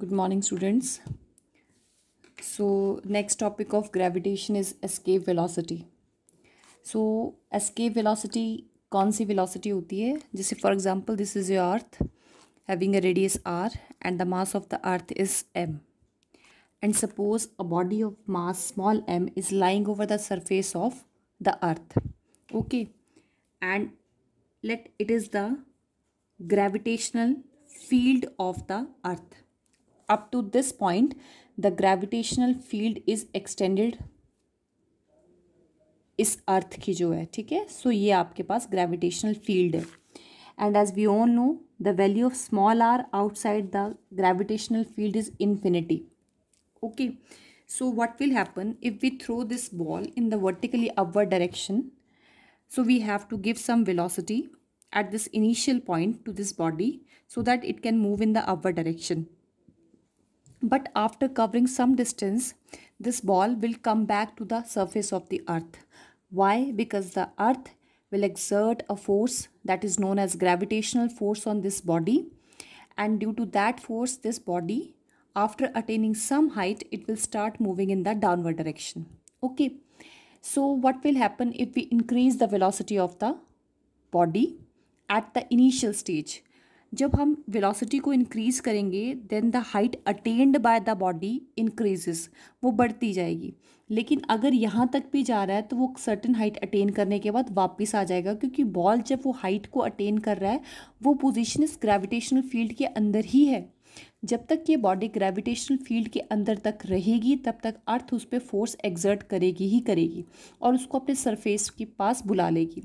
good morning students so next topic of gravitation is escape velocity so escape velocity कौन velocity होती है for example this is your earth having a radius r and the mass of the earth is m and suppose a body of mass small m is lying over the surface of the earth okay and let it is the gravitational field of the earth up to this point the gravitational field is extended is earth ki jo hai theek hai so ye aapke paas gravitational field hai and as we all know the value of small r outside the gravitational field is infinity okay so what will happen if we throw this ball in the vertically upward direction so we have to give some velocity at this initial point to this body so that it can move in the upward direction but after covering some distance this ball will come back to the surface of the earth why because the earth will exert a force that is known as gravitational force on this body and due to that force this body after attaining some height it will start moving in the downward direction okay so what will happen if we increase the velocity of the body at the initial stage जब हम velocity को increase करेंगे then the height attained by the body increases वो बढ़ती जाएगी लेकिन अगर यहाँ तक भी जा रहा है तो वो सर्टन हाइट अटेन करने के बाद वापस आ जाएगा क्योंकि बॉल जब वो हाइट को अटेन कर रहा है वो पोजिशन इस ग्रेविटेशनल फील्ड के अंदर ही है जब तक ये बॉडी ग्रेविटेशनल फील्ड के अंदर तक रहेगी तब तक अर्थ उस पर फोर्स एग्जर्ट करेगी ही करेगी और उसको अपने सरफेस के पास बुला लेगी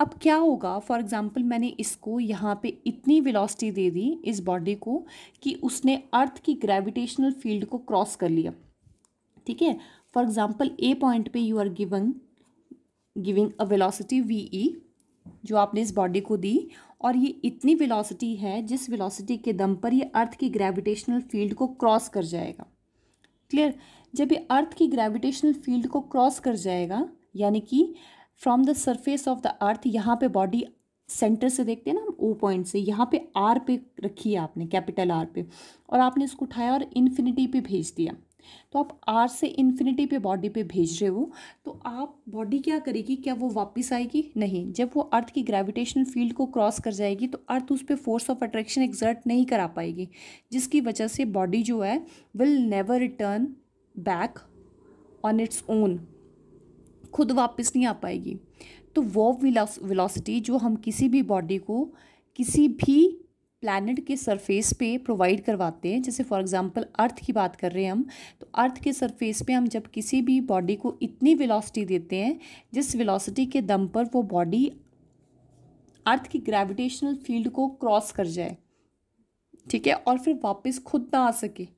अब क्या होगा फॉर एग्ज़ाम्पल मैंने इसको यहाँ पे इतनी वेलोसिटी दे दी इस बॉडी को कि उसने अर्थ की ग्रेविटेशनल फील्ड को क्रॉस कर लिया ठीक है फॉर एग्ज़ाम्पल ए पॉइंट पे you are given giving a velocity V E जो आपने इस बॉडी को दी और ये इतनी वेलोसिटी है जिस वेलोसिटी के दम पर ये अर्थ की ग्रेविटेशनल फील्ड को क्रॉस कर जाएगा क्लियर जब ये अर्थ की ग्रेविटेशनल फील्ड को क्रॉस कर जाएगा यानी कि from the surface of the earth यहाँ पे बॉडी सेंटर से देखते हैं ना हम ओ पॉइंट से यहाँ पे आर पे रखी है आपने कैपिटल आर पे और आपने इसको उठाया और इन्फिनिटी पे भेज दिया तो आप आर से इन्फिनिटी पे बॉडी पे भेज रहे हो तो आप बॉडी क्या करेगी क्या वो वापस आएगी नहीं जब वो अर्थ की ग्रेविटेशन फील्ड को क्रॉस कर जाएगी तो अर्थ उस पर फोर्स ऑफ अट्रैक्शन एग्जर्ट नहीं करा पाएगी जिसकी वजह से बॉडी जो है will never return back on its own खुद वापस नहीं आ पाएगी तो वो विलासिटी जो हम किसी भी बॉडी को किसी भी प्लानट के सरफेस पे प्रोवाइड करवाते हैं जैसे फॉर एग्जांपल अर्थ की बात कर रहे हैं हम तो अर्थ के सरफेस पे हम जब किसी भी बॉडी को इतनी वेलोसिटी देते हैं जिस वेलोसिटी के दम पर वो बॉडी अर्थ की ग्रेविटेशनल फील्ड को क्रॉस कर जाए ठीक है और फिर वापस खुद ना आ सके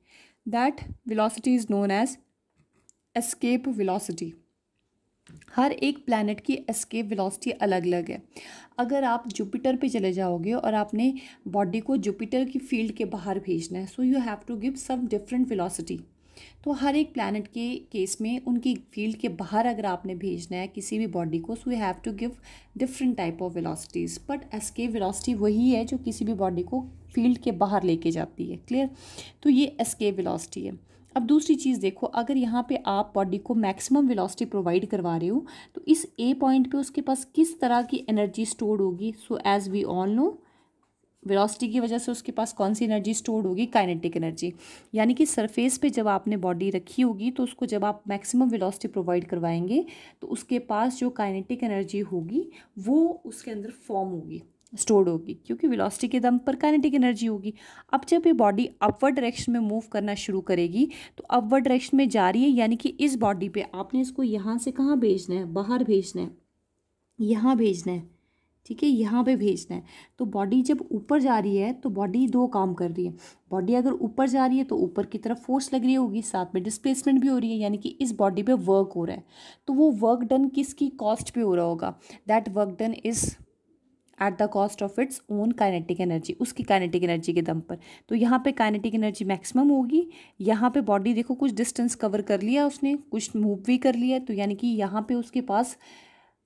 that velocity is known as escape velocity हर एक प्लानट की एस्केप वेलोसिटी अलग अलग है अगर आप जुपिटर पे चले जाओगे और आपने बॉडी को जुपिटर की फील्ड के बाहर भेजना है so you have to give some different velocity तो हर एक प्लानट के केस में उनकी फील्ड के बाहर अगर आपने भेजना है किसी भी बॉडी को so you have to give different type of velocities but escape velocity वही है जो किसी भी बॉडी को फील्ड के बाहर लेके जाती है क्लियर तो ये एस्केप वेलोसिटी है अब दूसरी चीज़ देखो अगर यहाँ पे आप बॉडी को मैक्सिमम वेलोसिटी प्रोवाइड करवा रहे हो तो इस ए पॉइंट पे उसके पास किस तरह की एनर्जी स्टोर्ड होगी so as we all know velocity की वजह से उसके पास कौन सी एनर्जी स्टोर्ड होगी काइनेटिक एनर्जी यानी कि सरफेस पे जब आपने बॉडी रखी होगी तो उसको जब आप मैक्सिमम वेलोसिटी प्रोवाइड करवाएंगे तो उसके पास जो काइनेटिक एनर्जी होगी वो उसके अंदर फॉर्म होगी स्टोर्ड होगी क्योंकि वेलोसिटी के दम पर काइनेटिक एनर्जी होगी अब जब ये बॉडी अपवर्ड डायरेक्शन में मूव करना शुरू करेगी तो अपवर्ड डायरेक्शन में जा रही है यानी कि इस बॉडी पे आपने इसको यहाँ से कहाँ भेजना है बाहर भेजना है यहाँ भेजना है ठीक है यहाँ पे भेजना है तो बॉडी जब ऊपर जा रही है तो बॉडी दो काम कर रही है बॉडी अगर ऊपर जा रही है तो ऊपर की तरफ फोर्स लग रही होगी साथ में डिस्प्लेसमेंट भी हो रही है यानी कि इस बॉडी पे वर्क हो रहा है तो वो वर्क डन किसकी कॉस्ट पे हो रहा होगा that work done is at the cost of its own kinetic energy उसकी काइनेटिक एनर्जी के दम पर तो यहाँ पे काइनेटिक एनर्जी मैक्सिमम होगी यहाँ पे बॉडी देखो कुछ डिस्टेंस कवर कर लिया उसने कुछ मूव भी कर लिया तो यानी कि यहाँ पे उसके पास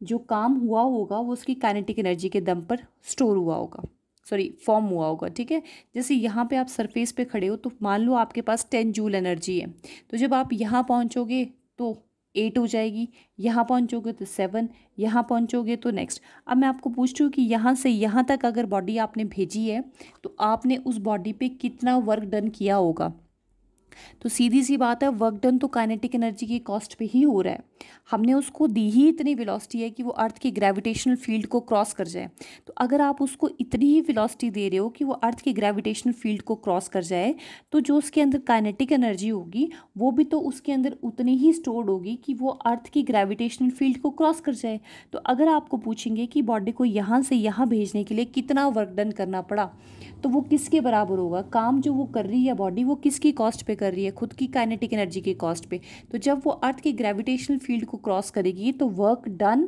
जो काम हुआ होगा वो उसकी काइनेटिक एनर्जी के दम पर स्टोर हुआ होगा सॉरी फॉर्म हुआ होगा ठीक है जैसे यहाँ पे आप सरफेस पे खड़े हो तो मान लो आपके पास टेन जूल एनर्जी है तो जब आप यहाँ पहुँचोगे तो एट हो जाएगी यहाँ पहुँचोगे तो सेवन यहाँ पहुँचोगे तो नेक्स्ट अब मैं आपको पूछ रही हूँ कि यहाँ से यहाँ तक अगर बॉडी आपने भेजी है तो आपने उस बॉडी पे कितना वर्क डन किया होगा तो सीधी सी बात है वर्क डन तो काइनेटिक एनर्जी की कॉस्ट पे ही हो रहा है हमने उसको दी ही इतनी वेलोसिटी है कि वो अर्थ की ग्रेविटेशनल फील्ड को क्रॉस कर जाए तो अगर आप उसको इतनी ही वेलोसिटी दे रहे हो कि वो अर्थ की ग्रेविटेशनल फील्ड को क्रॉस कर जाए तो जो उसके अंदर काइनेटिक एनर्जी होगी वो भी तो उसके अंदर उतनी ही स्टोर्ड होगी कि वो अर्थ की ग्रेविटेशनल फील्ड को क्रॉस कर जाए तो अगर आपको पूछेंगे कि बॉडी को यहाँ से यहाँ भेजने के लिए कितना वर्क डन करना पड़ा तो वो किसके बराबर होगा काम जो वो कर रही है बॉडी वो किसकी कॉस्ट पर कर रही है खुद की काइनेटिक एनर्जी के कॉस्ट पे तो जब वो अर्थ के ग्रेविटेशनल फील्ड को क्रॉस करेगी तो work done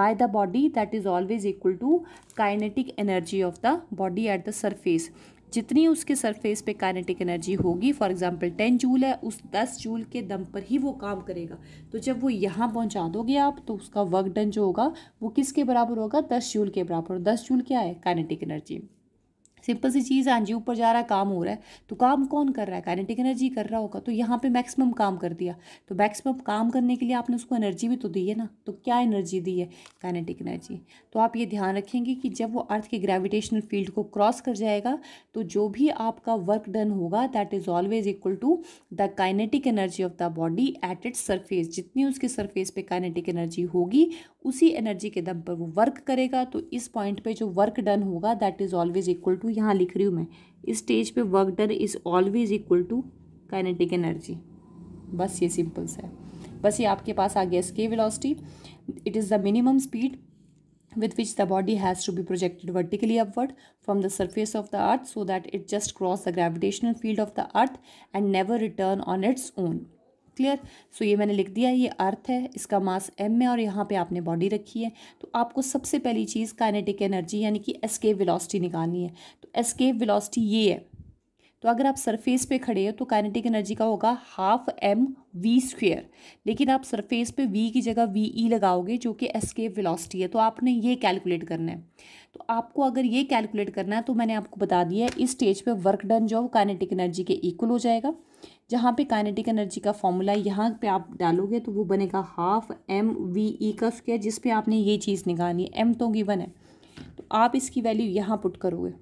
by the body that is always equal to kinetic energy of the body at the surface जितनी उसके सरफेस पे काइनेटिक एनर्जी होगी फॉर एग्जांपल टेन जूल है उस दस जूल के दम पर ही वो काम करेगा तो जब वो यहाँ पहुँचा दोगे आप तो उसका वर्क डन जो होगा वो किसके बराबर होगा दस जूल के बराबर दस जूल क्या है काइनेटिक एनर्जी सिंपल सी चीज़ है एनजी हाँ ऊपर जा रहा है काम हो रहा है तो काम कौन कर रहा है काइनेटिक एनर्जी कर रहा होगा तो यहाँ पे मैक्सिमम काम कर दिया तो मैक्सिमम काम करने के लिए आपने उसको एनर्जी भी तो दी है ना तो क्या एनर्जी दी है काइनेटिक एनर्जी तो आप ये ध्यान रखेंगे कि जब वो अर्थ के ग्रेविटेशनल फील्ड को क्रॉस कर जाएगा तो जो भी आपका वर्क डन होगा that is always equal to the kinetic energy of the body at its surface जितनी उसके सरफेस पर काइनेटिक एनर्जी होगी उसी एनर्जी के दम पर वो वर्क करेगा तो इस पॉइंट पे जो वर्क डन होगा that is always equal to यहाँ लिख रही हूँ मैं इस स्टेज पे work done is always equal to kinetic energy बस ये सिंपल है बस ये आपके पास आ गया escape velocity it is the minimum speed with which the body has to be projected vertically upward from the surface of the earth so that it just cross the gravitational field of the earth and never return on its own clear so ये मैंने लिख दिया है ये अर्थ है इसका मास M है और यहाँ पे आपने बॉडी रखी है तो आपको सबसे पहली चीज़ काइनेटिक एनर्जी यानी कि एस्केप वेलोसिटी निकालनी है तो एस्केप वेलोसिटी ये है तो अगर आप सरफेस पे खड़े हो तो काइनेटिक एनर्जी का होगा हाफ एम वी स्क्वेयर लेकिन आप सरफेस पे वी की जगह वी ई e लगाओगे जो कि एस्केप वेलोसिटी है तो आपने ये कैलकुलेट करना है तो आपको अगर ये कैलकुलेट करना है तो मैंने आपको बता दिया है इस स्टेज पे वर्क डन जो है वो काइनेटिक एनर्जी के इक्वल हो जाएगा जहाँ पे काइनेटिक एनर्जी का फॉर्मूला यहाँ पे आप डालोगे तो वो बनेगा हाफ एम वी ई का स्क्वायर जिस पे आपने ये चीज़ निकालनी है एम तो गिवन है तो आप इसकी वैल्यू यहाँ पुट करोगे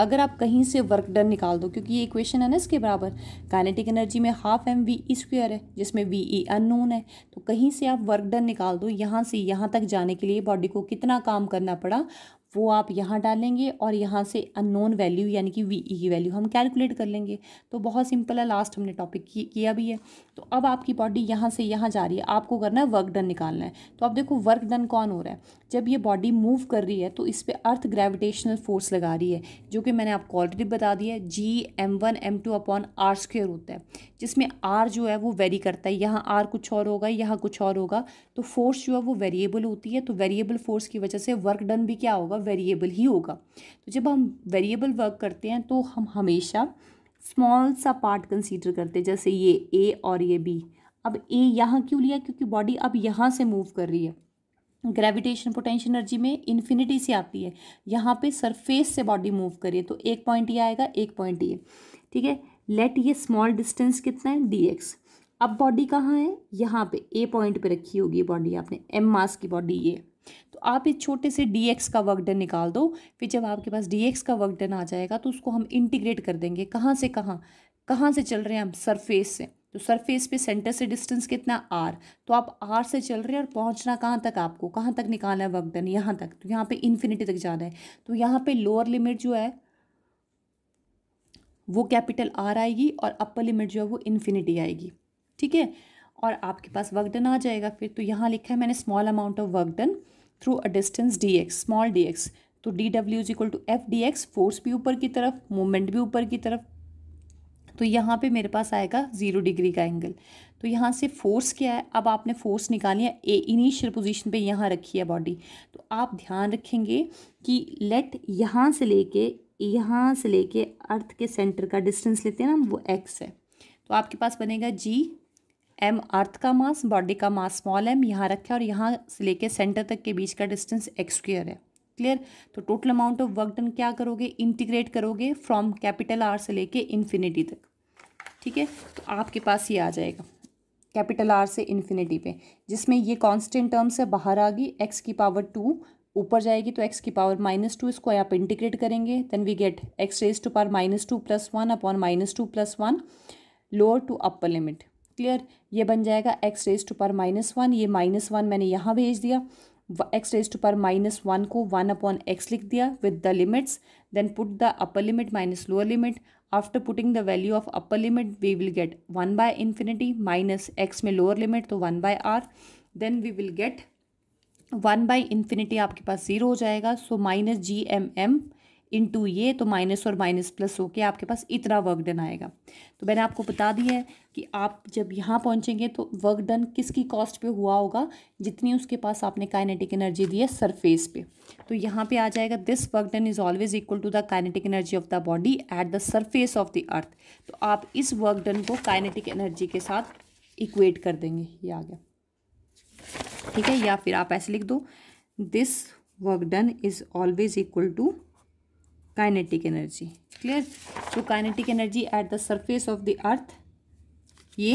अगर आप कहीं से वर्क डन निकाल दो क्योंकि ये इक्वेशन है ना इसके बराबर काइनेटिक एनर्जी में half M V E square है जिसमें वी ई अननोन है तो कहीं से आप वर्क डन निकाल दो यहाँ से यहाँ तक जाने के लिए बॉडी को कितना काम करना पड़ा वो आप यहाँ डालेंगे और यहाँ से अननोन वैल्यू यानी कि वी e की वैल्यू हम कैलकुलेट कर लेंगे तो बहुत सिंपल है लास्ट हमने टॉपिक किया भी है तो अब आपकी बॉडी यहाँ से यहाँ जा रही है आपको करना है वर्क डन निकालना है तो अब देखो वर्क डन कौन हो रहा है जब ये बॉडी मूव कर रही है तो इस पर अर्थ ग्रेविटेशनल फोर्स लगा रही है जो कि मैंने आपको ऑलरेडी बता दिया है G M one M two upon R square होता है जिसमें आर जो है वो वेरी करता है यहाँ आर कुछ और होगा यहाँ कुछ और होगा तो फोर्स जो है वो वेरिएबल होती है तो वेरिएबल फोर्स की वजह से वर्क डन भी क्या होगा वेरिएबल ही होगा तो जब हम वेरिएबल वर्क करते हैं तो हम हमेशा स्मॉल सा पार्ट कंसीडर करते हैं जैसे ये ए और ये बी अब ए यहाँ क्यों लिया क्योंकि बॉडी अब यहाँ से मूव कर रही है ग्रेविटेशन पोटेंशियल एनर्जी में इन्फिनिटी से आती है यहाँ पे सरफेस से बॉडी मूव करिए तो एक पॉइंट ये आएगा एक पॉइंट ये ठीक है लेट ये स्मॉल डिस्टेंस कितना है डी एक्स अब बॉडी कहाँ है यहाँ पे ए पॉइंट पे रखी होगी बॉडी आपने एम मास की बॉडी ये तो आप इस छोटे से डी एक्स का वर्क डन निकाल दो फिर जब आपके पास डी एक्स का वर्क डन आ जाएगा तो उसको हम इंटीग्रेट कर देंगे कहाँ से कहाँ कहाँ से चल रहे हैं हम सरफेस से तो सरफेस पे सेंटर से डिस्टेंस कितना आर तो आप आर से चल रहे हैं और पहुंचना कहाँ तक आपको कहाँ तक निकालना है वर्क डन यहाँ तक तो यहाँ पे इन्फिनिटी तक जाना है तो यहाँ पे लोअर लिमिट जो है वो कैपिटल आर आएगी और अपर लिमिट जो है वो इन्फिनिटी आएगी ठीक है और आपके पास वर्क डन आ जाएगा फिर तो यहाँ लिखा है मैंने small amount of work done through a distance D X small D X तो D W is equal to F D X force भी ऊपर की तरफ मोमेंट भी ऊपर की तरफ तो यहाँ पे मेरे पास आएगा ज़ीरो डिग्री का एंगल तो यहाँ से फोर्स क्या है अब आपने फोर्स निकाली है ए इनिशियल पोजीशन पे यहाँ रखी है बॉडी तो आप ध्यान रखेंगे कि लेट यहाँ से लेके यहाँ से लेके अर्थ के सेंटर का डिस्टेंस लेते हैं ना वो एक्स है तो आपके पास बनेगा जी एम अर्थ का मास बॉडी का मास स्मॉल एम यहाँ रखे और यहाँ से लेके सेंटर तक के बीच का डिस्टेंस एक्स स्क्र है क्लियर तो total amount of work done क्या करोगे इंटीग्रेट करोगे फ्रॉम कैपिटल आर से लेके इन्फिनिटी तक ठीक है तो आपके पास ये आ जाएगा कैपिटल आर से इन्फिनिटी पे जिसमें ये कांस्टेंट टर्म से बाहर आ गई एक्स की पावर टू ऊपर जाएगी तो एक्स की पावर माइनस टू इसको आप इंटीग्रेट करेंगे then we get X raise to power minus two plus one upon minus two plus one lower to upper limit clear ये बन जाएगा एक्स रेज टू पर माइनस वन ये minus one मैंने यहाँ भेज दिया एक्स रेज टू पर माइनस वन को वन अपॉन एक्स लिख दिया with the limits then put the upper limit minus lower limit after putting the value of upper limit we will get one by infinity minus X में lower limit तो one by R then we will get one by infinity आपके पास zero हो जाएगा so minus G M M into ये तो minus और minus plus होके आपके पास इतना वर्क डन आएगा तो मैंने आपको बता दिया है कि आप जब यहाँ पहुँचेंगे तो वर्क डन किसकी कॉस्ट पे हुआ होगा जितनी उसके पास आपने काइनेटिक एनर्जी दी है सरफेस पे तो यहाँ पे आ जाएगा this work done is always equal to the kinetic energy of the body at the surface of the earth तो आप इस वर्क डन को काइनेटिक एनर्जी के साथ इक्वेट कर देंगे ये आ गया ठीक है या फिर आप ऐसे लिख दो this work done is always equal to kinetic energy clear तो kinetic energy at the surface of the earth ये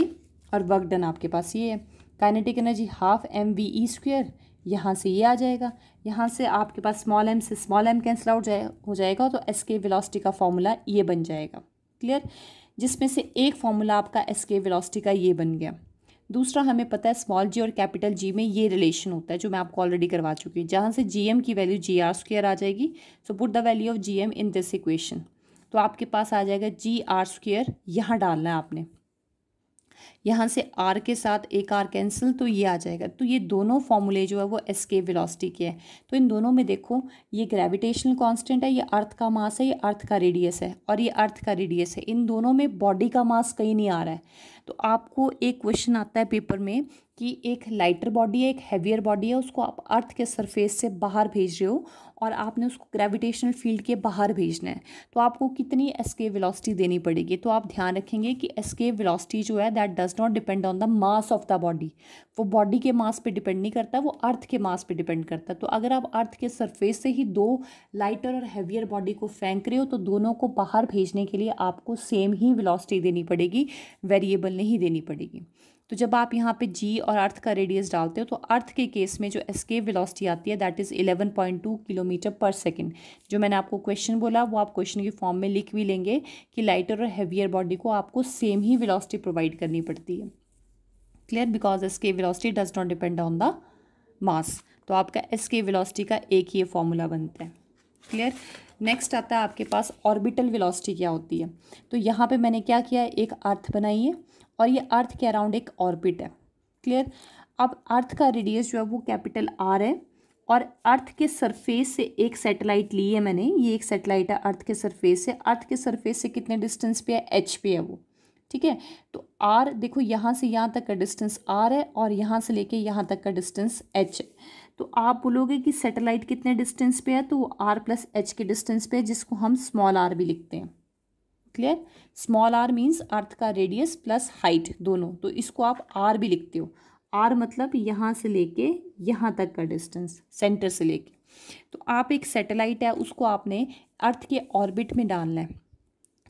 और वर्क डन आपके पास ये है kinetic energy half M V E square यहाँ से ये आ जाएगा यहाँ से आपके पास स्मॉल एम से स्मॉल एम कैंसिल आउट जाए हो जाएगा तो एस के वेलोसिटी का फॉर्मूला ये बन जाएगा क्लियर जिसमें से एक फार्मूला आपका एस के वेलोसिटी का ये बन गया दूसरा हमें पता है स्मॉल जी और कैपिटल जी में ये रिलेशन होता है जो मैं आपको ऑलरेडी करवा चुकी हूँ जहाँ से जी की वैल्यू जी आर स्क्वेयर आ जाएगी so put the value of G in this equation तो आपके पास आ जाएगा जी आर स्क्वेयर यहाँ डालना है आपने यहाँ से आर के साथ एक आर कैंसिल तो ये आ जाएगा तो ये दोनों फॉर्मूले जो है वो एस के वेलोसिटी के हैं तो इन दोनों में देखो ये ग्रेविटेशनल कांस्टेंट है ये अर्थ का मास है ये अर्थ का रेडियस है और ये अर्थ का रेडियस है इन दोनों में बॉडी का मास कहीं नहीं आ रहा है तो आपको एक क्वेश्चन आता है पेपर में कि एक लाइटर बॉडी है एक हैवियर बॉडी है उसको आप अर्थ के सरफेस से बाहर भेज रहे हो और आपने उसको ग्रेविटेशनल फील्ड के बाहर भेजना है तो आपको कितनी एस्केप वेलोसिटी देनी पड़ेगी तो आप ध्यान रखेंगे कि एस्केप वेलोसिटी जो है that does does not depend on the mass of the body वो बॉडी के मास पे डिपेंड नहीं करता वो अर्थ के मास पे डिपेंड करता तो अगर आप अर्थ के सरफेस से ही दो लाइटर और हैवियर बॉडी को फेंक रहे हो तो दोनों को बाहर भेजने के लिए आपको सेम ही विलॉसिटी देनी पड़ेगी वेरिएबल नहीं देनी पड़ेगी तो जब आप यहाँ पे जी और अर्थ का रेडियस डालते हो तो अर्थ के केस में जो एस्केप वेलोसिटी आती है that is 11.2 kilometre per second जो मैंने आपको क्वेश्चन बोला वो आप क्वेश्चन के फॉर्म में लिख भी लेंगे कि लाइटर और हैवियर बॉडी को आपको सेम ही विलॉसिटी प्रोवाइड करनी पड़ती है clear because escape velocity does not depend on the mass तो आपका एस्केप विलॉसिटी का एक ही फॉर्मूला बनता है क्लियर नेक्स्ट आता है आपके पास ऑर्बिटल वेलोसिटी क्या होती है तो यहाँ पे मैंने क्या किया है एक अर्थ बनाई है और ये अर्थ के अराउंड एक ऑर्बिट है क्लियर अब अर्थ का रेडियस जो है वो कैपिटल आर है और अर्थ के सरफेस से एक सैटेलाइट ली है मैंने ये एक सैटेलाइट है अर्थ के सरफेस से अर्थ के सरफेस से कितने डिस्टेंस पे है एच पे है वो ठीक है तो आर देखो यहाँ से यहाँ तक का डिस्टेंस आर है और यहाँ से लेके यहाँ तक का डिस्टेंस एच है तो आप बोलोगे कि सैटेलाइट कितने डिस्टेंस पे है तो वो आर प्लस एच के डिस्टेंस पे है जिसको हम स्मॉल आर भी लिखते हैं clear small R means earth का रेडियस प्लस हाइट दोनों तो इसको आप आर भी लिखते हो आर मतलब यहाँ से लेके यहाँ तक का डिस्टेंस सेंटर से लेके तो आप एक सैटेलाइट है उसको आपने अर्थ के ऑर्बिट में डालना है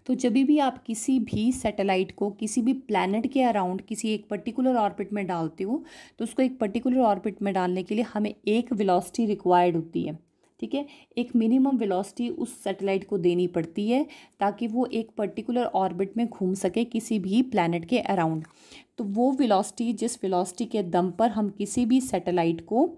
तो जब भी आप किसी भी सैटेलाइट को किसी भी प्लानट के अराउंड किसी एक पर्टिकुलर ऑर्बिट में डालते हो तो उसको एक पर्टिकुलर ऑर्बिट में डालने के लिए हमें एक विलॉसिटी रिक्वायर्ड होती है ठीक है एक मिनिमम वेलोसिटी उस सैटेलाइट को देनी पड़ती है ताकि वो एक पर्टिकुलर ऑर्बिट में घूम सके किसी भी प्लानट के अराउंड तो वो विलासिटी जिस विलासिटी के दम पर हम किसी भी सैटेलाइट को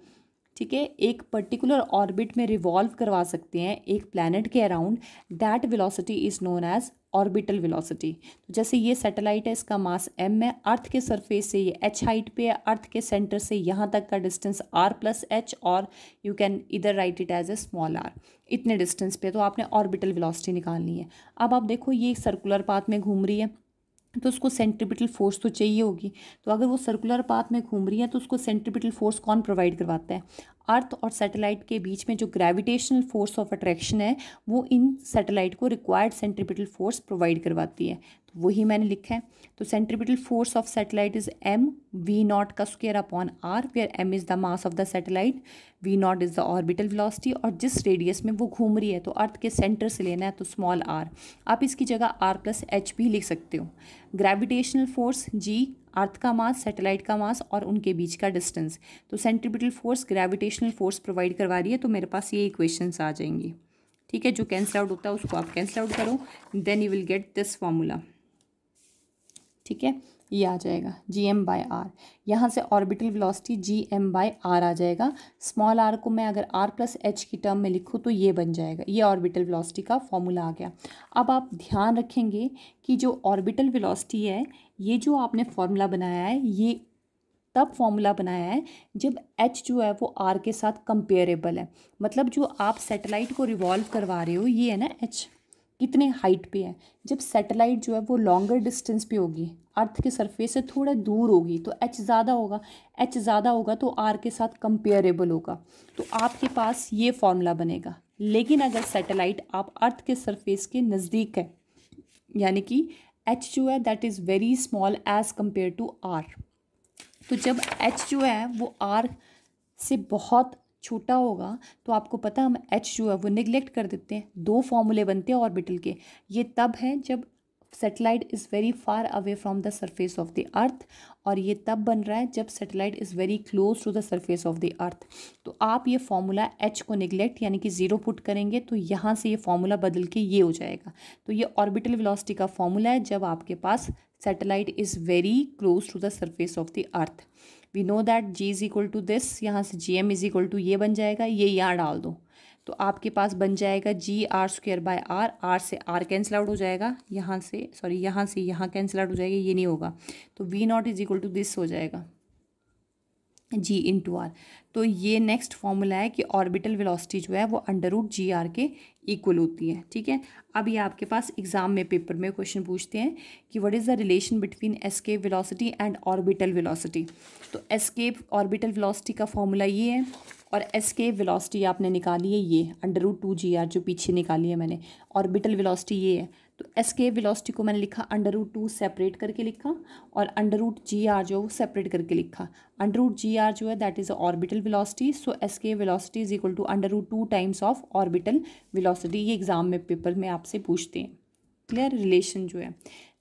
ठीक है एक पर्टिकुलर ऑर्बिट में रिवॉल्व करवा सकते हैं एक प्लानट के around that velocity is known as orbital velocity तो जैसे ये सैटेलाइट है इसका मास एम है अर्थ के सरफेस से ये एच हाइट पे है अर्थ के सेंटर से यहाँ तक का डिस्टेंस आर प्लस एच और यू कैन इधर write it as a small R इतने डिस्टेंस पे तो आपने ऑर्बिटल वेलोसिटी निकालनी है अब आप देखो ये सर्कुलर पाथ में घूम रही है तो उसको सेंट्रिपिटल फोर्स तो चाहिए होगी तो अगर वो सर्कुलर पाथ में घूम रही है तो उसको सेंट्रिपिटल फोर्स कौन प्रोवाइड करवाता है अर्थ और सैटेलाइट के बीच में जो ग्रेविटेशनल फोर्स ऑफ अट्रैक्शन है वो इन सैटेलाइट को रिक्वायर्ड सेंट्रिपिटल फोर्स प्रोवाइड करवाती है वही मैंने लिखा है तो centripetal force of satellite is M V not का square upon R where M is the mass of the satellite V not is the orbital velocity और जिस रेडियस में वो घूम रही है तो अर्थ के सेंटर से लेना है तो स्मॉल आर आप इसकी जगह आर प्लस एच भी लिख सकते हो ग्रेविटेशनल फोर्स जी अर्थ का मास सैटेलाइट का मास और उनके बीच का डिस्टेंस तो centripetal force gravitational force provide करवा रही है तो मेरे पास ये इक्वेशंस आ जाएंगी ठीक है जो कैंसिल आउट होता है उसको आप कैंसिल आउट करो then you will get this formula ठीक है ये आ जाएगा जी एम बाई आर यहाँ से orbital velocity G M by R आ जाएगा स्मॉल आर को मैं अगर आर प्लस एच की टर्म में लिखूँ तो ये बन जाएगा ये ऑर्बिटल वेलोसिटी का फॉर्मूला आ गया अब आप ध्यान रखेंगे कि जो ऑर्बिटल वेलोसिटी है ये जो आपने फॉर्मूला बनाया है ये तब फॉर्मूला बनाया है जब एच जो है वो आर के साथ कंपेयरेबल है मतलब जो आप सेटेलाइट को रिवॉल्व करवा रहे हो ये है ना एच कितने हाइट पे है जब सैटेलाइट जो है वो लॉन्गर डिस्टेंस पे होगी अर्थ के सरफेस से थोड़ा दूर होगी तो एच ज़्यादा होगा एच ज़्यादा होगा तो आर के साथ कंपेयरेबल होगा तो आपके पास ये फॉर्मूला बनेगा लेकिन अगर सैटेलाइट आप अर्थ के सरफेस के नज़दीक है यानी कि एच जो है that is very small as compare to R तो जब एच जो है वो आर से बहुत छूटा होगा तो आपको पता हम एच जो है वो निगलेक्ट कर देते हैं दो फॉर्मूले बनते हैं ऑर्बिटल के ये तब है जब satellite is very far away from the surface of the earth और ये तब बन रहा है जब satellite is very close to the surface of the earth तो आप ये फॉर्मूला एच को निगलेक्ट यानी कि ज़ीरो पुट करेंगे तो यहाँ से ये फॉर्मूला बदल के ये हो जाएगा तो ये ऑर्बिटल वेलोसिटी का फॉर्मूला है जब आपके पास satellite is very close to the surface of the earth we know that G is equal to this यहाँ से G M is equal to ये बन जाएगा ये यहाँ डाल दो तो आपके पास बन जाएगा G R square by R R से आर कैंसिल आउट हो जाएगा यहाँ से सॉरी यहाँ से यहाँ कैंसिल आउट हो जाएगा ये नहीं होगा तो V not is equal to this हो जाएगा जी इन टू आर तो ये नेक्स्ट फॉर्मूला है कि ऑर्बिटल वेलोसिटी जो है वो अंडर रूट जी आर के इक्वल होती है ठीक है अब ये आपके पास एग्ज़ाम में पेपर में क्वेश्चन पूछते हैं कि what is the relation between escape velocity and orbital velocity तो एस्केप ऑर्बिटल वेलोसिटी का फॉर्मूला ये है और एस्केप वेलोसिटी आपने निकाली है ये under root two G R जो पीछे निकाली है मैंने ऑर्बिटल वेलोसिटी ये है तो एस के वेलोसिटी को मैंने लिखा अंडर रूट टू सेपरेट करके लिखा और अंडर रूट जी आर जो है वो सेपरेट करके लिखा अंडर रूट जी आर जो है that is orbital velocity so escape velocity is equal to under root two times of orbital velocity ये एग्जाम में पेपर में आपसे पूछते हैं क्लियर रिलेशन जो है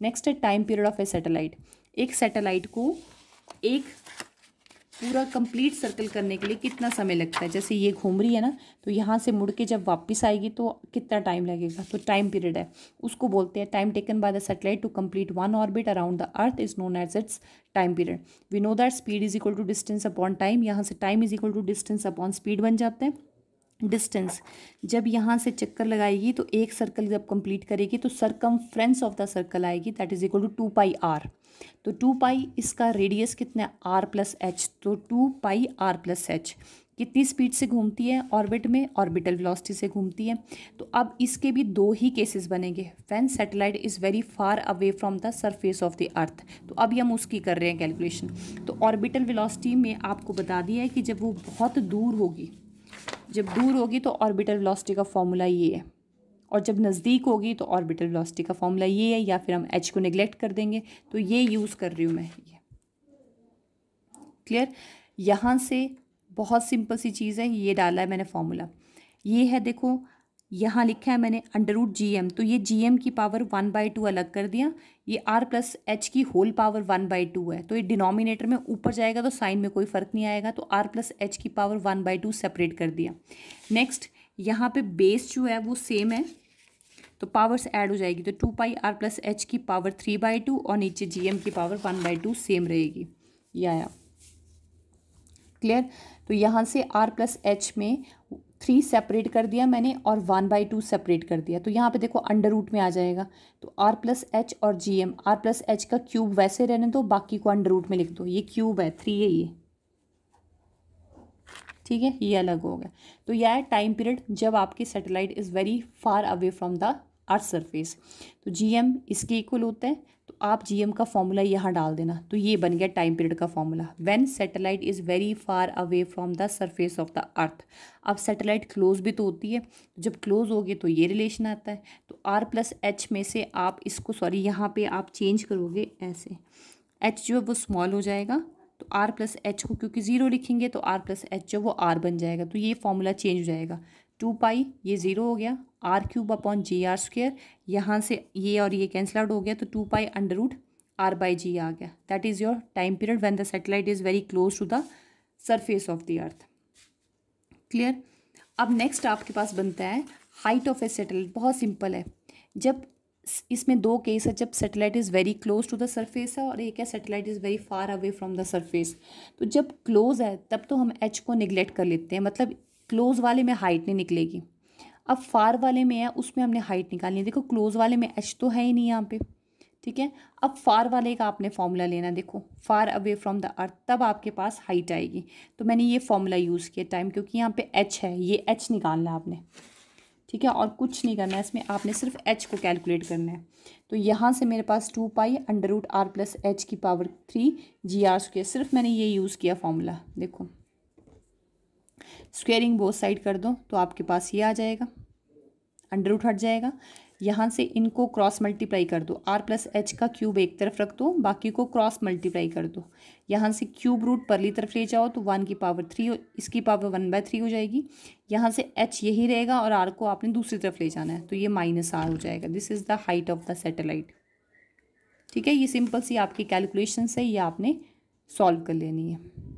नेक्स्ट है time period of a satellite एक सेटेलाइट को एक पूरा कंप्लीट सर्कल करने के लिए कितना समय लगता है जैसे ये घूम रही है ना तो यहाँ से मुड़ के जब वापस आएगी तो कितना टाइम लगेगा तो टाइम पीरियड है उसको बोलते हैं time taken by the satellite to complete one orbit around the earth is known as its time period we know that speed is equal to distance upon time यहाँ से time is equal to distance upon speed बन जाते हैं distance जब यहाँ से चक्कर लगाएगी तो एक सर्कल जब कंप्लीट करेगी तो circumference of the circle आएगी that is equal to two pi R तो टू पाई इसका रेडियस कितना आर प्लस एच तो two pi R plus H कितनी स्पीड से घूमती है ऑर्बिट में ऑर्बिटल वेलोसिटी से घूमती है तो अब इसके भी दो ही केसेस बनेंगे when satellite is very far away from the surface of the earth तो अभी हम उसकी कर रहे हैं कैलकुलेशन तो ऑर्बिटल वेलोसिटी में आपको बता दिया है कि जब वो बहुत दूर होगी जब दूर होगी तो ऑर्बिटल वेलोसिटी का फॉर्मूला ये है और जब नज़दीक होगी तो ऑर्बिटल वेलोसिटी का फॉर्मूला ये है या फिर हम एच को निगलेक्ट कर देंगे तो ये यूज़ कर रही हूँ मैं ये क्लियर यहाँ से बहुत सिंपल सी चीज़ है ये डाला है मैंने फॉर्मूला ये है देखो यहाँ लिखा है मैंने अंडर रूट जी एम तो ये जी एम की पावर वन बाई टू अलग कर दिया ये आर प्लस एच की whole power one by two है तो ये डिनोमिनेटर में ऊपर जाएगा तो साइन में कोई फ़र्क नहीं आएगा तो आर प्लस एच की power one by two separate कर दिया नेक्स्ट यहाँ पे बेस जो है वो सेम है तो पावर्स ऐड हो जाएगी तो two pi R plus H की पावर थ्री बाई टू और नीचे जी एम की power one by two same रहेगी या क्लियर तो यहाँ से आर प्लस एच में थ्री सेपरेट कर दिया मैंने और वन बाई टू सेपरेट कर दिया तो यहाँ पे देखो अंडर रूट में आ जाएगा तो आर प्लस एच और G M R plus H का क्यूब वैसे रहने दो बाकी को अंडर रूट में लिख दो ये क्यूब है थ्री है ये ठीक है ये अलग हो गया तो यह है टाइम पीरियड जब आपकी satellite is very far away from the earth surface तो जी एम इसके इक्वल होता है आप जी का फॉर्मूला यहाँ डाल देना तो ये बन गया टाइम पीरियड का formula when satellite is very far away from the surface of the earth अब सैटेलाइट क्लोज भी तो होती है जब क्लोज होगी तो ये रिलेशन आता है तो आर प्लस एच में से आप इसको सॉरी यहाँ पे आप चेंज करोगे ऐसे एच जो है वो स्मॉल हो जाएगा तो आर प्लस एच को क्योंकि ज़ीरो लिखेंगे तो आर प्लस एच जो वो आर बन जाएगा तो ये फॉर्मूला चेंज हो जाएगा टू पाई ये ज़ीरो हो गया R cube upon G R square यहाँ से ये और ये कैंसिल आउट हो गया तो two pi under root R by G आ गया that is your time period when the satellite is very close to the surface of the earth clear अब नेक्स्ट आपके पास बनता है हाइट ऑफ ए सैटेलाइट बहुत सिंपल है जब इसमें दो केस है जब satellite is very close to the surface है और एक है satellite is very far away from the surface तो जब क्लोज है तब तो हम एच को निगलेक्ट कर लेते हैं मतलब क्लोज वाले में हाइट नहीं निकलेगी अब फार वाले में है उसमें हमने हाइट निकालनी है देखो क्लोज वाले में एच तो है ही नहीं यहाँ पे ठीक है अब फार वाले का आपने फॉर्मूला लेना देखो far away from the earth तब आपके पास हाइट आएगी तो मैंने ये फॉर्मूला यूज़ किया टाइम क्योंकि यहाँ पे एच है ये एच निकालना है आपने ठीक है और कुछ नहीं करना है इसमें आपने सिर्फ एच को कैलकुलेट करना है तो यहाँ से मेरे पास two pi under root R plus H की पावर थ्री जी आर स्क्र सिर्फ मैंने ये यूज़ किया फॉर्मूला देखो स्क्वेयरिंग बोथ साइड कर दो तो आपके पास ये आ जाएगा अंडर रूट हट जाएगा यहाँ से इनको क्रॉस मल्टीप्लाई कर दो आर प्लस एच का क्यूब एक तरफ रख दो बाकी को क्रॉस मल्टीप्लाई कर दो यहाँ से क्यूब रूट परली तरफ ले जाओ तो वन की पावर थ्री हो इसकी पावर वन बाय थ्री हो जाएगी यहाँ से एच यही रहेगा और आर को आपने दूसरी तरफ ले जाना है तो ये माइनस आर हो जाएगा this is the height of the satellite ठीक है ये सिंपल सी आपकी कैलकुलेशन है ये आपने सॉल्व कर लेनी है